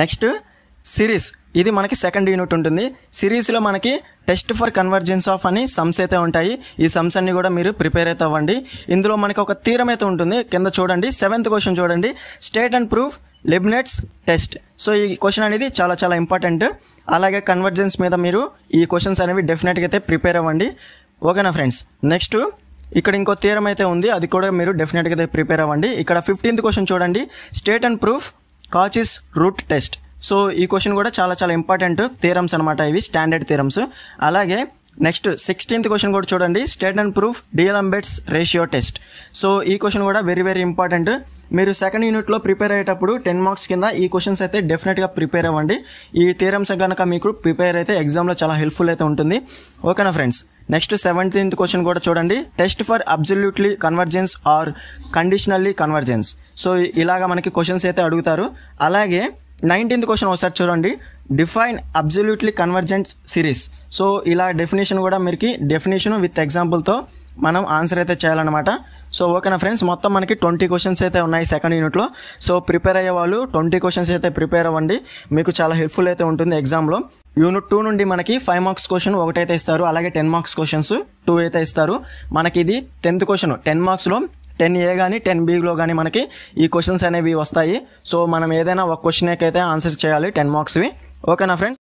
next series ఇది మనకి second unit ఉంటుంది సిరీస్లో మనకి టెస్ట్ ఫర్ కన్వర్జెన్స్ ఆఫ్ అని సమ్స్ అయితే ఉంటాయి ఈ సమ్స్ అన్ని కూడా మీరు ప్రిపేర్ అయితే అవ్వండి ఇందులో మనకి ఒక తీరం అయితే ఉంటుంది కింద చూడండి సెవెంత్ క్వశ్చన్ చూడండి state and proof Leibniz test so ఈ క్వశ్చన్ అనేది చాలా చాలా ఇంపార్టెంట్ అలాగే కన్వర్జెన్స్ మీద మీరు ఈ క్వశ్చన్స్ అనేవి డెఫినెట్గా అయితే ప్రిపేర్ అవ్వండి ఓకేనా ఫ్రెండ్స్ నెక్స్ట్ ఇక్కడ ఇంకో తీరం అయితే ఉంది అది కూడా మీరు డెఫినెట్గా అయితే ప్రిపేర్ అవ్వండి ఇక్కడ ఫిఫ్టీన్త్ క్వశ్చన్ చూడండి state and proof Cauchy's root test so ఈ క్వశ్చన్ కూడా చాలా చాలా ఇంపార్టెంట్ థీరమ్స్ అనమాట ఇవి స్టాండర్డ్ థీరమ్స్ అలాగే నెక్స్ట్ సిక్స్టీన్త్ క్వశ్చన్ కూడా చూడండి state and proof D'Alembert's ratio test so ఈ క్వశ్చన్ కూడా వెరీ వెరీ ఇంపార్టెంట్ మీరు సెకండ్ యూనిట్లో ప్రిపేర్ అయ్యేటప్పుడు టెన్ మార్క్స్ కింద ఈ క్వశ్చన్స్ అయితే డెఫినెట్గా ప్రిపేర్ అవ్వండి ఈ థీరమ్స్ కనుక మీకు ప్రిపేర్ అయితే ఎగ్జామ్లో చాలా హెల్ప్ఫుల్ అయితే ఉంటుంది ఓకేనా ఫ్రెండ్స్ నెక్స్ట్ సెవెంటీన్త్ క్వశ్చన్ కూడా చూడండి test for absolutely convergence or conditionally convergence so ఇలాగా మనకి క్వశ్చన్స్ అయితే అడుగుతారు అలాగే నైన్టీన్త్ క్వశ్చన్ ఒకసారి చూడండి define absolutely convergent series so ఇలా డెఫినేషన్ కూడా మీరుకి డెఫినేషన్ విత్ ఎగ్జాంపుల్తో మనం ఆన్సర్ అయితే చేయాలన్నమాట సో ఓకేనా ఫ్రెండ్స్ మొత్తం మనకి ట్వంటీ క్వశ్చన్స్ అయితే ఉన్నాయి సెకండ్ యూనిట్లో సో ప్రిపేర్ అయ్యే వాళ్ళు ట్వంటీ క్వశ్చన్స్ అయితే ప్రిపేర్ అవ్వండి మీకు చాలా హెల్ప్ఫుల్ అయితే ఉంటుంది ఎగ్జామ్లో యూనిట్ టూ నుండి మనకి ఫైవ్ మార్క్స్ క్వశ్చన్ ఒకటైతే ఇస్తారు అలాగే టెన్ మార్క్స్ క్వశ్చన్స్ టూ అయితే ఇస్తారు మనకి ఇది టెన్త్ క్వశ్చన్ టెన్ మార్క్స్లో టెన్ ఏ కానీ టెన్ బీలో కానీ మనకి ఈ క్వశ్చన్స్ అనేవి వస్తాయి సో మనం ఏదైనా ఒక క్వశ్చన్కి అయితే ఆన్సర్ చేయాలి టెన్ మార్క్స్వి ఓకేనా ఫ్రెండ్స్